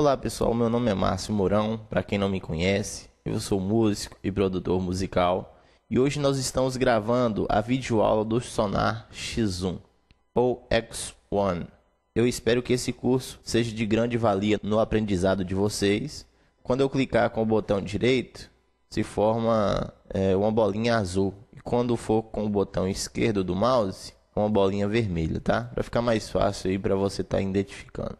Olá pessoal, meu nome é Márcio Mourão, para quem não me conhece, eu sou músico e produtor musical e hoje nós estamos gravando a videoaula do Sonar X1 ou X1. Eu espero que esse curso seja de grande valia no aprendizado de vocês. Quando eu clicar com o botão direito, se forma é, uma bolinha azul e quando for com o botão esquerdo do mouse, uma bolinha vermelha, tá? Para ficar mais fácil aí para você estar tá identificando.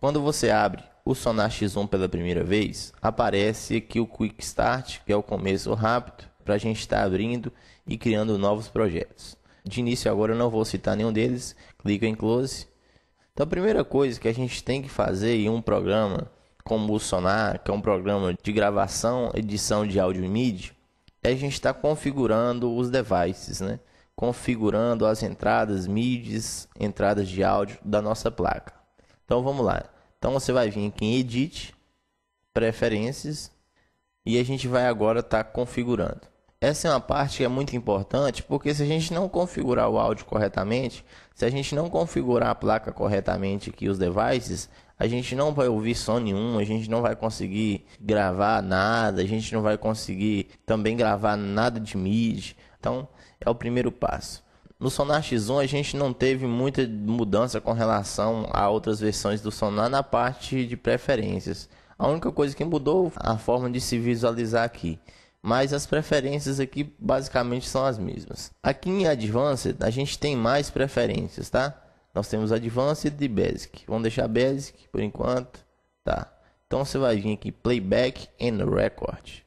Quando você abre o Sonar X1 pela primeira vez, aparece aqui o Quick Start, que é o começo rápido, para a gente estar tá abrindo e criando novos projetos. De início agora eu não vou citar nenhum deles, clica em Close. Então a primeira coisa que a gente tem que fazer em um programa como o Sonar, que é um programa de gravação, edição de áudio e mídia, é a gente estar tá configurando os devices, né? configurando as entradas MIDIs, entradas de áudio da nossa placa. Então vamos lá. Então você vai vir aqui em Edit, Preferências e a gente vai agora estar tá configurando. Essa é uma parte que é muito importante porque se a gente não configurar o áudio corretamente, se a gente não configurar a placa corretamente aqui os devices, a gente não vai ouvir som nenhum, a gente não vai conseguir gravar nada, a gente não vai conseguir também gravar nada de MIDI. Então é o primeiro passo. No Sonar X1 a gente não teve muita mudança com relação a outras versões do Sonar na parte de preferências. A única coisa que mudou a forma de se visualizar aqui. Mas as preferências aqui basicamente são as mesmas. Aqui em Advanced a gente tem mais preferências, tá? Nós temos Advanced e Basic. Vamos deixar Basic por enquanto, tá? Então você vai vir aqui Playback and Record,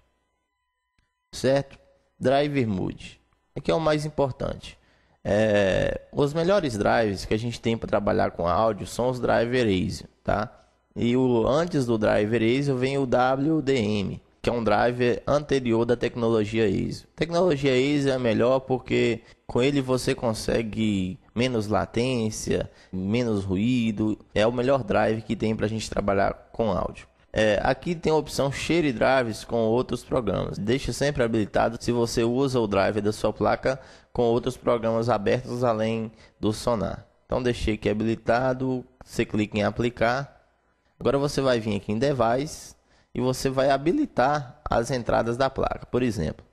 certo? Driver Mode. Aqui é o mais importante. É, os melhores drives que a gente tem para trabalhar com áudio são os driver ASIO, tá? E o, antes do driver ASIO vem o WDM, que é um driver anterior da tecnologia ASIO. Tecnologia ASIO é melhor porque com ele você consegue menos latência, menos ruído, é o melhor drive que tem para a gente trabalhar com áudio. É, aqui tem a opção Share Drives com outros programas. Deixe sempre habilitado se você usa o drive da sua placa com outros programas abertos além do Sonar. Então deixei aqui habilitado, você clica em aplicar. Agora você vai vir aqui em Device e você vai habilitar as entradas da placa. Por exemplo,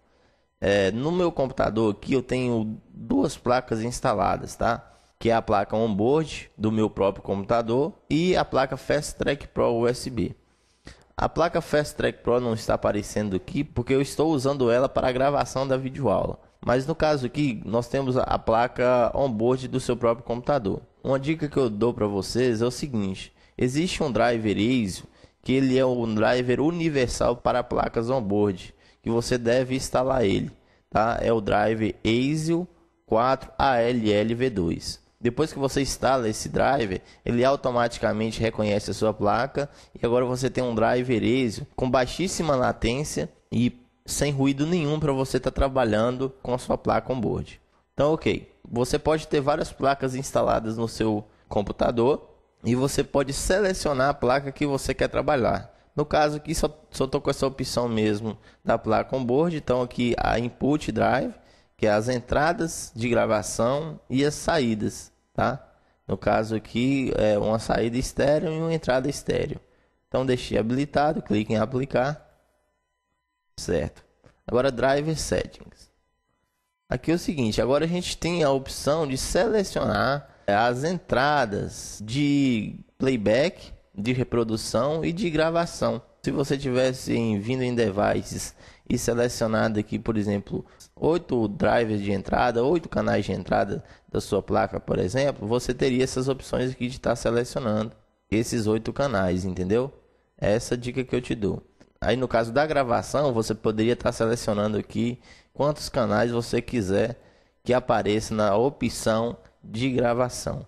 é, no meu computador aqui eu tenho duas placas instaladas, tá? que é a placa onboard do meu próprio computador e a placa Fast Track Pro USB. A placa Fast Track Pro não está aparecendo aqui porque eu estou usando ela para a gravação da videoaula. Mas no caso aqui, nós temos a placa onboard do seu próprio computador. Uma dica que eu dou para vocês é o seguinte: existe um driver ISO que ele é um driver universal para placas onboard, que você deve instalar ele, tá? É o driver ASIO 4ALLV2. Depois que você instala esse driver, ele automaticamente reconhece a sua placa e agora você tem um driver ISO com baixíssima latência e sem ruído nenhum para você estar tá trabalhando com a sua placa onboard. Então, ok, você pode ter várias placas instaladas no seu computador e você pode selecionar a placa que você quer trabalhar. No caso aqui, só estou com essa opção mesmo da placa onboard. então aqui a Input Drive que é as entradas de gravação e as saídas, tá? No caso aqui, é uma saída estéreo e uma entrada estéreo. Então, deixei habilitado, clique em aplicar. Certo. Agora, Driver Settings. Aqui é o seguinte, agora a gente tem a opção de selecionar é, as entradas de playback, de reprodução e de gravação. Se você tivesse vindo em devices e selecionado aqui, por exemplo, oito drivers de entrada, oito canais de entrada da sua placa, por exemplo, você teria essas opções aqui de estar tá selecionando esses oito canais, entendeu? Essa é dica que eu te dou. Aí no caso da gravação, você poderia estar tá selecionando aqui quantos canais você quiser que apareça na opção de gravação.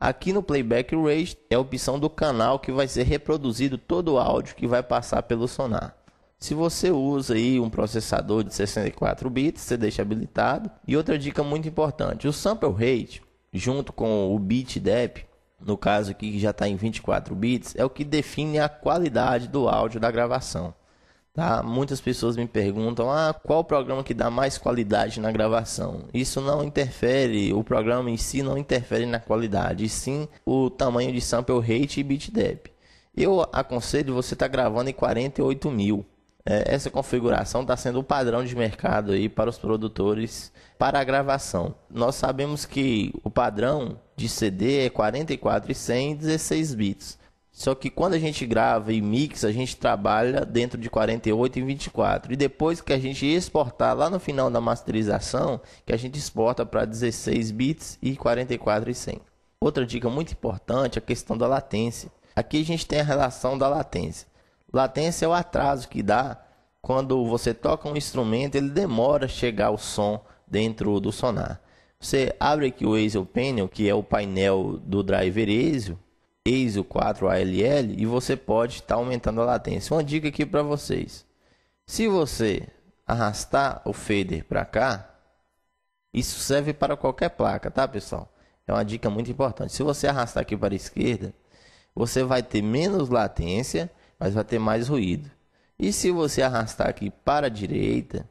Aqui no Playback Rate é a opção do canal que vai ser reproduzido todo o áudio que vai passar pelo sonar. Se você usa aí um processador de 64 bits, você deixa habilitado. E outra dica muito importante, o sample rate junto com o bit depth, no caso aqui que já está em 24 bits, é o que define a qualidade do áudio da gravação. Tá? Muitas pessoas me perguntam: ah, qual programa que dá mais qualidade na gravação? Isso não interfere, o programa em si não interfere na qualidade, e sim o tamanho de sample rate e bit depth. Eu aconselho você estar tá gravando em 48 mil. É, essa configuração está sendo o padrão de mercado aí para os produtores para a gravação. Nós sabemos que o padrão de CD é 44 e 100 16 bits. Só que quando a gente grava e mixa, a gente trabalha dentro de 48 e 24. E depois que a gente exportar lá no final da masterização, que a gente exporta para 16 bits e 44 e 100. Outra dica muito importante é a questão da latência. Aqui a gente tem a relação da latência. Latência é o atraso que dá quando você toca um instrumento, ele demora a chegar o som dentro do sonar. Você abre aqui o Azel Panel, que é o painel do driver Azel, o 4 ALL e você pode estar tá aumentando a latência. Uma dica aqui para vocês. Se você arrastar o fader para cá, isso serve para qualquer placa, tá, pessoal? É uma dica muito importante. Se você arrastar aqui para a esquerda, você vai ter menos latência, mas vai ter mais ruído. E se você arrastar aqui para a direita,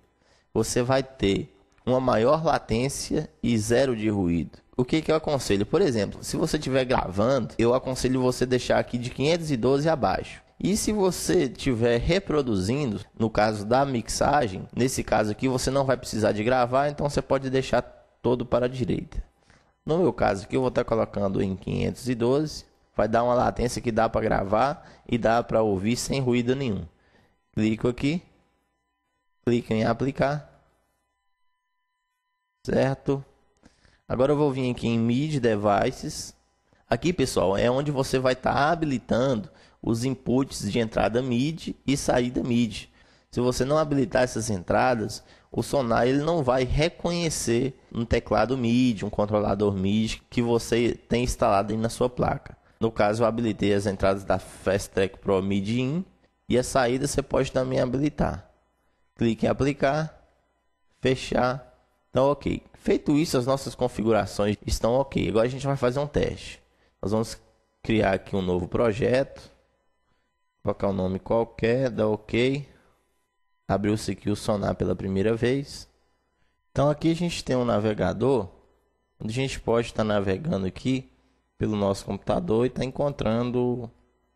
você vai ter uma maior latência e zero de ruído. O que, que eu aconselho? Por exemplo, se você estiver gravando, eu aconselho você deixar aqui de 512 abaixo. E se você estiver reproduzindo, no caso da mixagem, nesse caso aqui você não vai precisar de gravar, então você pode deixar todo para a direita. No meu caso aqui eu vou estar colocando em 512, vai dar uma latência que dá para gravar e dá para ouvir sem ruído nenhum. Clico aqui, clico em aplicar certo? Agora eu vou vir aqui em MIDI Devices. Aqui, pessoal, é onde você vai estar tá habilitando os inputs de entrada MIDI e saída MIDI. Se você não habilitar essas entradas, o Sonar ele não vai reconhecer um teclado MIDI, um controlador MIDI que você tem instalado aí na sua placa. No caso, eu habilitei as entradas da Fast Pro MIDI IN e a saída você pode também habilitar. Clique em aplicar, fechar então, ok. Feito isso, as nossas configurações estão ok. Agora a gente vai fazer um teste. Nós vamos criar aqui um novo projeto. Colocar um nome qualquer, dá ok. Abriu-se aqui o sonar pela primeira vez. Então aqui a gente tem um navegador. Onde a gente pode estar navegando aqui pelo nosso computador e está encontrando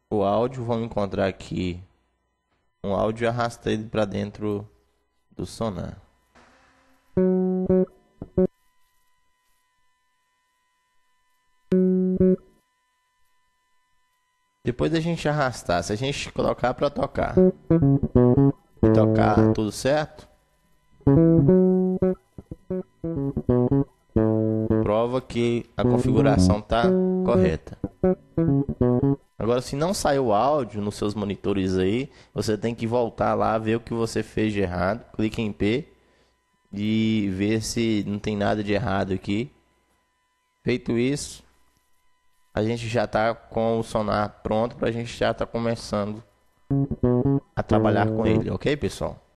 o áudio. Vamos encontrar aqui um áudio ele para dentro do sonar. Depois da gente arrastar, se a gente colocar para tocar e tocar tudo certo, prova que a configuração tá correta. Agora, se não saiu o áudio nos seus monitores aí, você tem que voltar lá, ver o que você fez de errado, clique em P e ver se não tem nada de errado aqui. Feito isso, a gente já está com o sonar pronto para a gente já está tá começando a trabalhar com ele, ok, pessoal?